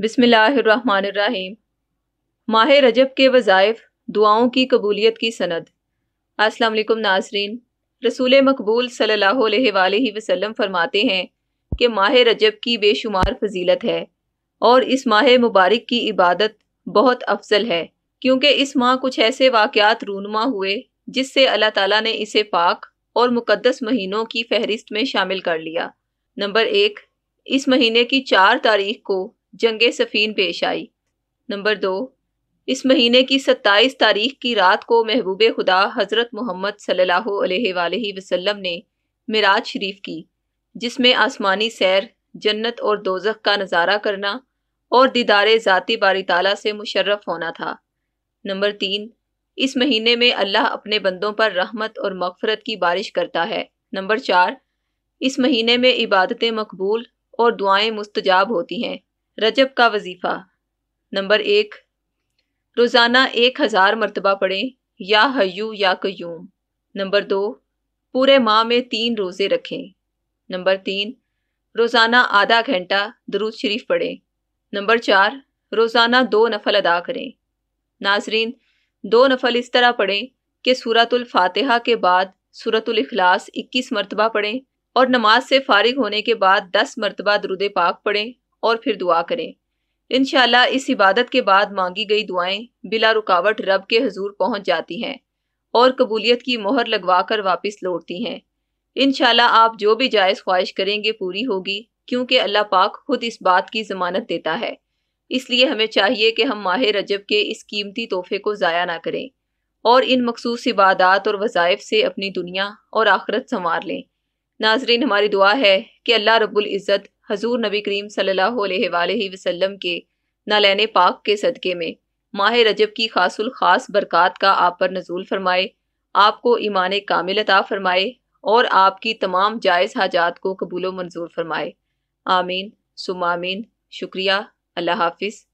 बिसमीम माह रजब के वज़ाइफ दुआओं की कबूलियत की सनद अस्सलाम वालेकुम नाजरीन रसूल मकबूल सल्लल्लाहु अलैहि वसल्लम फरमाते हैं कि माह रजब की बेशुमार फजीलत है और इस माह मुबारक की इबादत बहुत अफजल है क्योंकि इस माह कुछ ऐसे वाक़ात रूनमा हुए जिससे अल्लाह ताला ने इसे पाक और मुकद्दस महीनों की फहरिस्त में शामिल कर लिया नंबर एक इस महीने की चार तारीख को जंग सफ़ीन पेश आई नंबर दो इस महीने की सत्ताईस तारीख की रात को महबूब खुदा हज़रत मोहम्मद सल्लल्लाहु वसम ने मराज शरीफ की जिसमें आसमानी सैर जन्नत और दोजख का नज़ारा करना और दीदार ज़ाती बारी ताला से मुशर्रफ होना था नंबर तीन इस महीने में अल्लाह अपने बंदों पर रहमत और मगफरत की बारिश करता है नंबर चार इस महीने में इबादतें मकबूल और दुआएं मुस्तजाब होती हैं रजब का वजीफ़ा नंबर एक रोज़ाना एक हज़ार मरतबा पढ़ें या हयू या कयूम नंबर दो पूरे माह में तीन रोज़े रखें नंबर तीन रोज़ाना आधा घंटा दरूद शरीफ पढ़ें नंबर चार रोज़ाना दो नफल अदा करें नाजरीन दो नफल इस तरह पढ़ें कि सूरतुल फातिहा के बाद सूरतुल इखलास इक्कीस मरतबा पढ़ें और नमाज से फारिग होने के बाद दस मरतबा दरुद पाक पढ़ें और फिर दुआ करें इन इस इबादत के बाद मांगी गई दुआएं बिला रुकावट रब के हजूर पहुंच जाती हैं और कबूलियत की मोहर लगवा कर वापस लौटती हैं इनशाला आप जो भी जायज़ ख्वाहिश करेंगे पूरी होगी क्योंकि अल्लाह पाक खुद इस बात की ज़मानत देता है इसलिए हमें चाहिए कि हम माह रजब के इस कीमती तोहफे को ज़ाया ना करें और इन मखसूस इबादात और वज़ायफ़ से अपनी दुनिया और आखरत संवार लें नाजरीन हमारी दुआ है कि अल्लाह रब्बुल इज़्ज़त हजूर नबी करीम सल्लल्लाहु अलैहि वसल्लम के नालैन पाक के सदक़े में माह रजब की खासुल खास बरक़ात का आप पर नजूल फरमाए आपको ईमान कामिल अता फरमाए और आपकी तमाम जायज़ हाजात को कबूल मंजूर फरमाए आमीन सुमामीन शुक्रिया अल्लाह हाफिज़